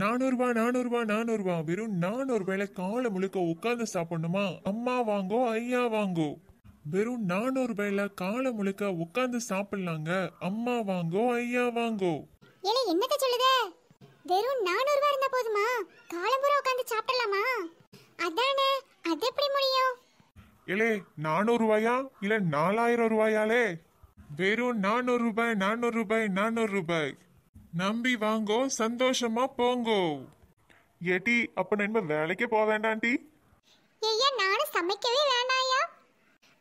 நானூறுபா நானூறுபா நானூறுபா வெறும் நானூறுபாயில காலை முழுக்க உட்காந்து சாப்பிடணுமா அம்மா வாங்கோ ஐயா வாங்கோ வெறும் நானூறுபாயில காலை முழுக்க உட்காந்து சாப்பிடலாங்க அம்மா வாங்கோ ஐயா வாங்கோ ஏலே என்னத்த சொல்லுத வெறும் நானூறுபா இருந்தா போதுமா காலம் பூரா உட்காந்து சாப்பிடலாமா அதானே அது எப்படி முடியும் ஏலே நானூறு ரூபாயா இல்ல நாலாயிரம் ரூபாயாலே வெறும் நானூறு ரூபாய் நானூறு ரூபாய் நானூறு ரூபாய் நம்பி வாங்கோ சந்தோஷமா போங்கோ ஏடி அப்ப நம்ம வேலைக்கே போக வேண்டாண்டி ஐயா நானும் சமைக்கவே வேண்டாயா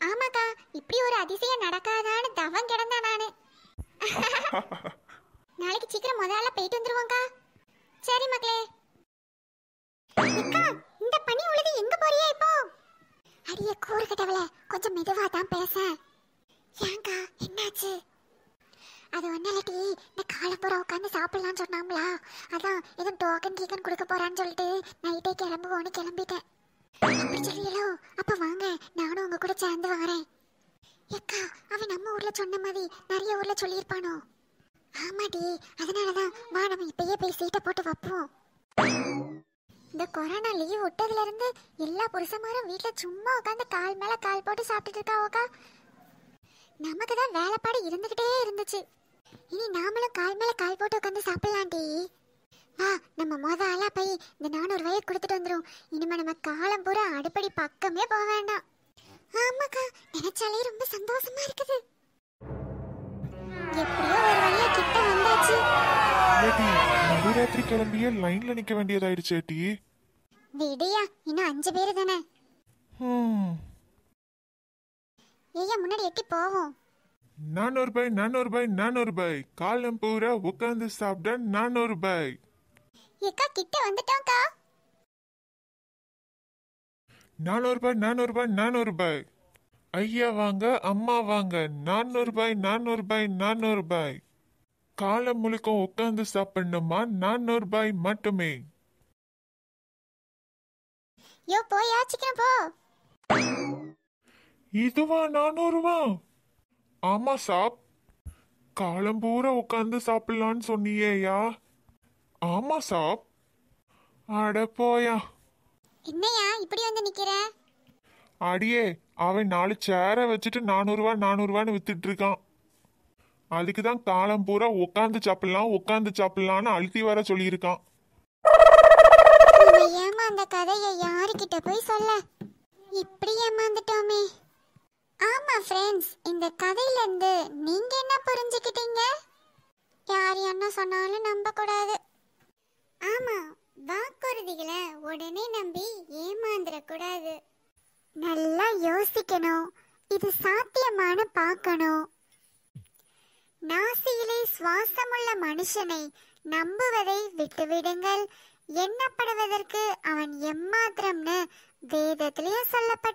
ஆமாக்கா இப்படி ஒரு அதிசயம் நடக்காதான்னு தவம் கிடந்தேன் நானு நாளைக்கு சீக்கிரம் முதல்ல போயிட்டு வந்துருவோம்க்கா சரி மக்களே அக்கா இந்த பனி உழுது எங்க போறியா இப்போ அரிய கட்டவளே கொஞ்சம் மெதுவா தான் பேச ஏங்கா என்னாச்சு அது ஒன்றும் இல்லாட்டி இந்த காலப்புற உட்காந்து சாப்பிட்லான்னு சொன்னாங்களா அதான் எதுவும் டோக்கன் கீக்கன் கொடுக்க போறான்னு சொல்லிட்டு நைட்டே கிளம்புவோன்னு கிளம்பிட்டேன் அப்படி சொல்லியலோ அப்போ வாங்க நானும் உங்கள் கூட சேர்ந்து வரேன் எக்கா அவன் நம்ம ஊரில் சொன்ன மாதிரி நிறைய ஊரில் சொல்லியிருப்பானோ ஆமாடி தான் வா நம்ம இப்பயே போய் சீட்டை போட்டு வைப்போம் இந்த கொரோனா லீவ் விட்டதுல இருந்து எல்லா புருஷமாரும் வீட்டில் சும்மா உட்காந்து கால் மேலே கால் போட்டு சாப்பிட்டுட்டு இருக்காவோக்கா நமக்கு தான் வேலைப்பாடு இருந்துகிட்டே இருந்துச்சு இனி நாமளும் கால் மேல கால் போட்டு உட்காந்து சாப்பிடலாண்டி வா நம்ம மொத ஆளா போய் இந்த நானூறு வயல் கொடுத்துட்டு வந்துடும் இனிமே நம்ம காலம் பூரா அடுப்படி பக்கமே போக வேண்டாம் ஆமாக்கா நினைச்சாலே ரொம்ப சந்தோஷமா இருக்குது எப்படியோ ஒரு வழியா கிட்ட வந்தாச்சு நடுராத்திரி கிளம்பிய லைன்ல நிக்க வேண்டியதாயிருச்சு ஏட்டி விடியா இன்னும் அஞ்சு பேரு தானே ஏய்யா முன்னாடி எட்டி போவோம் நானூறுபாய் நானூறுபாய் நானூறுபாய் பாய் காலம் பூரா உட்காந்து சாப்பிட நானூறுபாய் பாய் ஏக்கா கிட்ட வந்துட்டோம்க்கா நானூறு பாய் நானூறு பாய் ஐயா வாங்க அம்மா வாங்க நானூறுபாய் நானூறுபாய் நானூறுபாய் காலம் முழுக்கும் உட்காந்து சாப்பிடணுமா நானூறுபாய் மட்டுமே யோ போயா சீக்கிரம் போ இதுவா நானூறுவா ஆமா சாப் பூரா உட்காந்து சாப்பிடலான்னு சொன்னியேயா ஆமா சாப் அட போயா என்னையா இப்படி வந்து நிக்கிற அடியே அவன் நாலு சேரை வச்சுட்டு நானூறுவா நானூறுவான்னு வித்துட்டு இருக்கான் அதுக்கு தான் காலம் பூரா உட்காந்து சாப்பிடலாம் உட்காந்து சாப்பிடலாம்னு அழுத்தி வர சொல்லியிருக்கான் ஏமா அந்த கதையை யாருக்கிட்ட போய் சொல்ல இப்படியே புரிஞ்சுக்கிட்டீங்க யார் என்ன சொன்னாலும் நம்ப கூடாது ஆமா வாக்குறுதிகளை உடனே நம்பி கூடாது நல்லா யோசிக்கணும் இது சாத்தியமான பார்க்கணும் நாசியிலே சுவாசமுள்ள மனுஷனை நம்புவதை விட்டுவிடுங்கள் எண்ணப்படுவதற்கு அவன் எம்மாத்திரம்னு வேதத்திலேயே சொல்லப்பட்ட